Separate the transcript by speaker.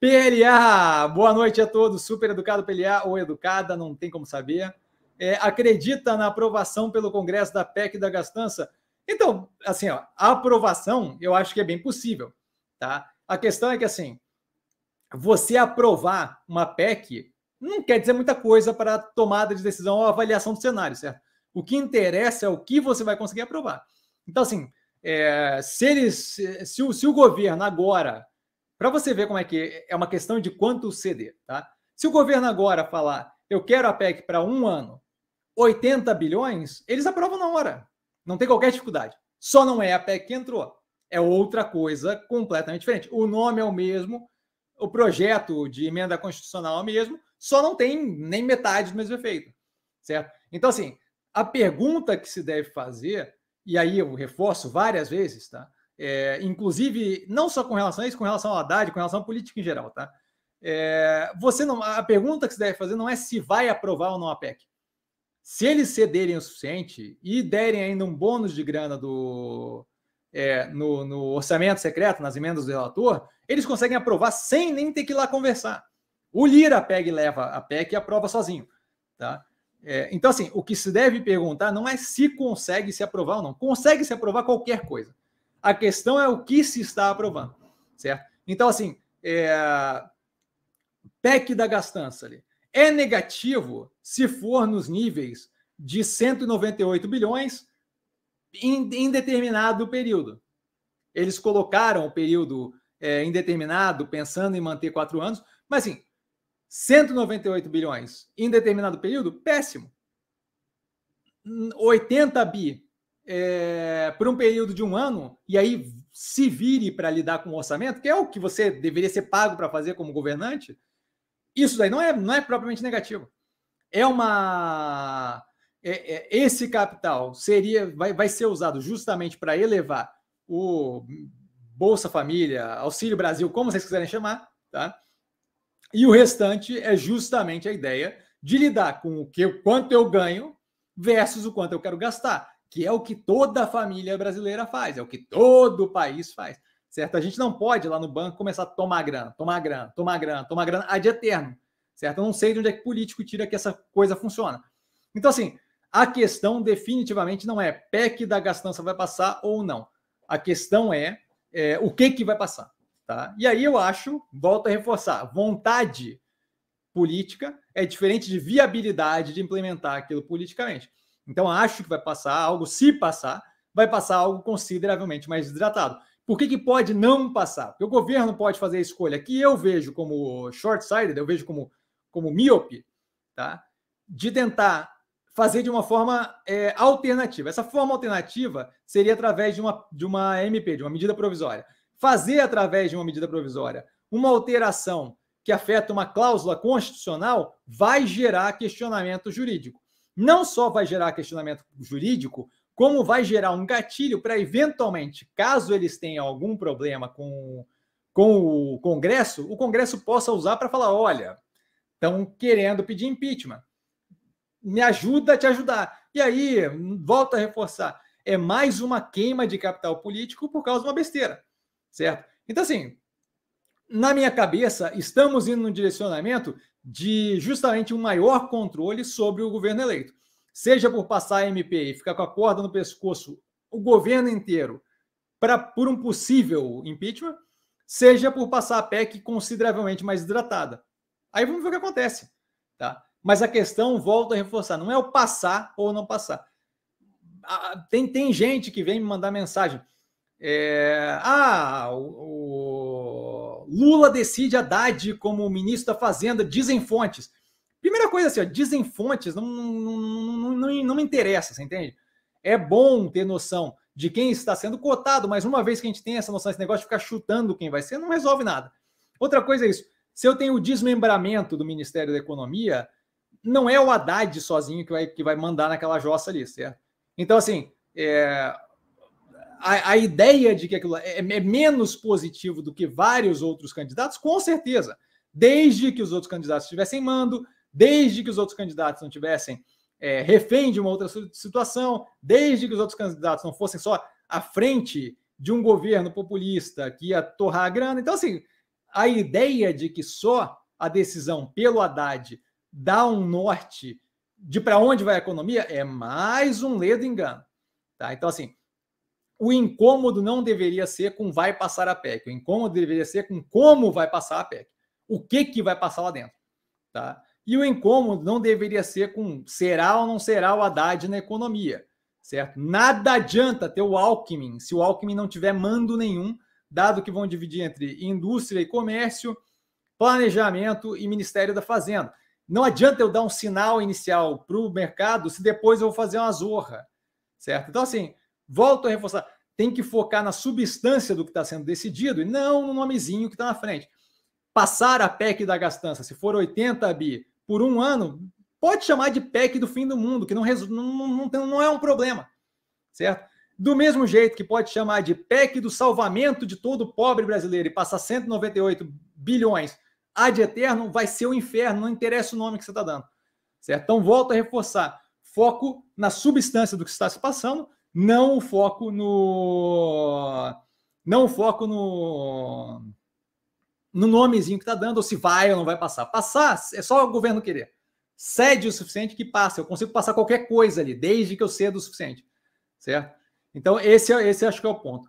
Speaker 1: PLA, boa noite a todos. Super educado PLA ou educada, não tem como saber. É, acredita na aprovação pelo Congresso da PEC da gastança? Então, assim, ó, a aprovação eu acho que é bem possível, tá? A questão é que, assim, você aprovar uma PEC não quer dizer muita coisa para a tomada de decisão ou avaliação do cenário, certo? O que interessa é o que você vai conseguir aprovar. Então, assim, é, se, eles, se, o, se o governo agora para você ver como é que é uma questão de quanto ceder, tá? Se o governo agora falar, eu quero a PEC para um ano, 80 bilhões, eles aprovam na hora. Não tem qualquer dificuldade. Só não é a PEC que entrou. É outra coisa completamente diferente. O nome é o mesmo, o projeto de emenda constitucional é o mesmo, só não tem nem metade do mesmo efeito, certo? Então, assim, a pergunta que se deve fazer, e aí eu reforço várias vezes, tá? É, inclusive, não só com relação a isso, com relação à Haddad, com relação à política em geral, tá? É, você não, a pergunta que você deve fazer não é se vai aprovar ou não a PEC. Se eles cederem o suficiente e derem ainda um bônus de grana do, é, no, no, orçamento secreto, nas emendas do relator, eles conseguem aprovar sem nem ter que ir lá conversar. O Lira pega e leva a PEC e aprova sozinho. Tá? É, então, assim, o que se deve perguntar não é se consegue se aprovar ou não. Consegue se aprovar qualquer coisa. A questão é o que se está aprovando, certo? Então, assim, é... PEC da gastança ali. É negativo se for nos níveis de 198 bilhões em, em determinado período. Eles colocaram o período é, indeterminado, pensando em manter quatro anos, mas assim, 198 bilhões em determinado período, péssimo. 80 bi é, por um período de um ano e aí se vire para lidar com o orçamento, que é o que você deveria ser pago para fazer como governante, isso daí não é, não é propriamente negativo. É uma. É, é, esse capital seria vai, vai ser usado justamente para elevar o Bolsa Família, Auxílio Brasil, como vocês quiserem chamar, tá? E o restante é justamente a ideia de lidar com o que quanto eu ganho versus o quanto eu quero gastar que é o que toda a família brasileira faz, é o que todo o país faz, certo? A gente não pode lá no banco começar a tomar grana, tomar grana, tomar grana, tomar grana ad eterno, certo? Eu não sei de onde é que político tira que essa coisa funciona. Então, assim, a questão definitivamente não é PEC da gastança vai passar ou não. A questão é, é o que, que vai passar. Tá? E aí eu acho, volto a reforçar, vontade política é diferente de viabilidade de implementar aquilo politicamente. Então acho que vai passar algo, se passar, vai passar algo consideravelmente mais desidratado. Por que, que pode não passar? Porque o governo pode fazer a escolha que eu vejo como short-sighted, eu vejo como, como míope, tá? de tentar fazer de uma forma é, alternativa. Essa forma alternativa seria através de uma, de uma MP, de uma medida provisória. Fazer através de uma medida provisória uma alteração que afeta uma cláusula constitucional vai gerar questionamento jurídico não só vai gerar questionamento jurídico, como vai gerar um gatilho para, eventualmente, caso eles tenham algum problema com, com o Congresso, o Congresso possa usar para falar: olha, estão querendo pedir impeachment. Me ajuda a te ajudar. E aí, volta a reforçar: é mais uma queima de capital político por causa de uma besteira, certo? Então, assim, na minha cabeça, estamos indo no direcionamento de justamente um maior controle sobre o governo eleito. Seja por passar a MP e ficar com a corda no pescoço o governo inteiro para por um possível impeachment, seja por passar a PEC consideravelmente mais hidratada. Aí vamos ver o que acontece, tá? Mas a questão, volta a reforçar, não é o passar ou não passar. Tem, tem gente que vem me mandar mensagem. É, ah, o, o Lula decide Haddad como ministro da Fazenda, dizem fontes. Primeira coisa assim, ó, dizem fontes, não, não, não, não me interessa, você entende? É bom ter noção de quem está sendo cotado, mas uma vez que a gente tem essa noção, esse negócio de ficar chutando quem vai ser, não resolve nada. Outra coisa é isso, se eu tenho o desmembramento do Ministério da Economia, não é o Haddad sozinho que vai, que vai mandar naquela jossa ali, certo? Então, assim, é, a, a, ideia de que aquilo é, é, é menos positivo do que vários outros candidatos, com certeza. Desde que os outros candidatos estivessem mando, desde que os outros candidatos não tivessem é, refém de uma outra situação, desde que os outros candidatos não fossem só à frente de um governo populista que ia torrar a grana. Então, assim, a ideia de que só a decisão pelo Haddad dá um norte de para onde vai a economia é mais um ledo engano. Tá? Então, assim, o incômodo não deveria ser com vai passar a PEC, o incômodo deveria ser com como vai passar a PEC, o que, que vai passar lá dentro. Tá? E o incômodo não deveria ser com será ou não será o Haddad na economia. Certo? Nada adianta ter o Alckmin se o Alckmin não tiver mando nenhum, dado que vão dividir entre indústria e comércio, planejamento e Ministério da Fazenda. Não adianta eu dar um sinal inicial para o mercado se depois eu vou fazer uma zorra, certo? Então, assim, Volto a reforçar, tem que focar na substância do que está sendo decidido e não no nomezinho que está na frente. Passar a PEC da gastança, se for 80 bi por um ano, pode chamar de PEC do fim do mundo, que não, não, não, não é um problema, certo? Do mesmo jeito que pode chamar de PEC do salvamento de todo pobre brasileiro e passar 198 bilhões ad eterno, vai ser o um inferno, não interessa o nome que você está dando, certo? Então, volto a reforçar, foco na substância do que está se passando não o foco no. Não o foco no. No nomezinho que está dando, ou se vai ou não vai passar. Passar é só o governo querer. Cede o suficiente que passa. Eu consigo passar qualquer coisa ali, desde que eu cedo o suficiente. Certo? Então, esse, é, esse acho que é o ponto.